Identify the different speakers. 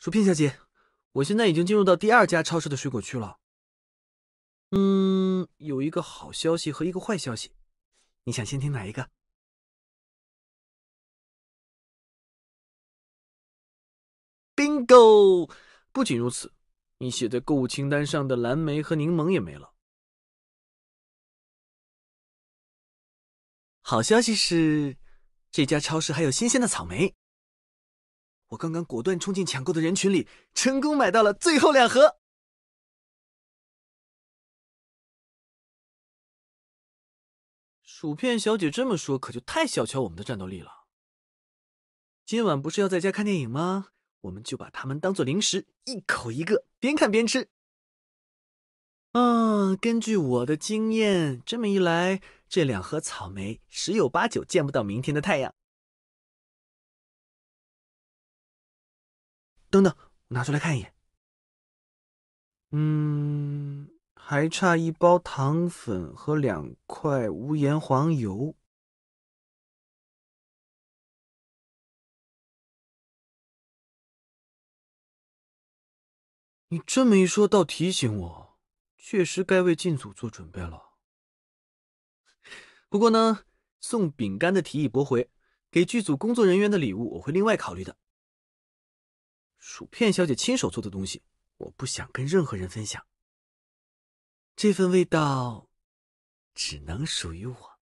Speaker 1: 薯片小姐，我现在已经进入到第二家超市的水果区了。嗯，有一个好消息和一个坏消息，你想先听哪一个
Speaker 2: ？Bingo！不仅如此，你写在购物清单上的蓝莓和柠檬也没了。好消息
Speaker 1: 是，这家超市还有新鲜的草莓。我刚刚果断冲进抢购的人群里，成功买到了最后两盒。
Speaker 2: 薯片小姐这么说，可就
Speaker 1: 太小瞧我们的战斗力了。今晚不是要在家看电影吗？我们就把它们当做零食，一口一个，边看边吃。啊，根据我的经验，这么一来，这两盒草莓十有八九见不到明天的太阳。等等，拿出来看一眼。嗯，还差一包糖粉和两块无盐黄油。你这么一说，倒提醒我，确实该为进组做准备了。不过呢，送饼干的提议驳回，给剧组工作人员的礼物我会另外考虑的。薯片小姐亲手做的东西，我不想跟任何人分享。
Speaker 2: 这份味道，只能属于我。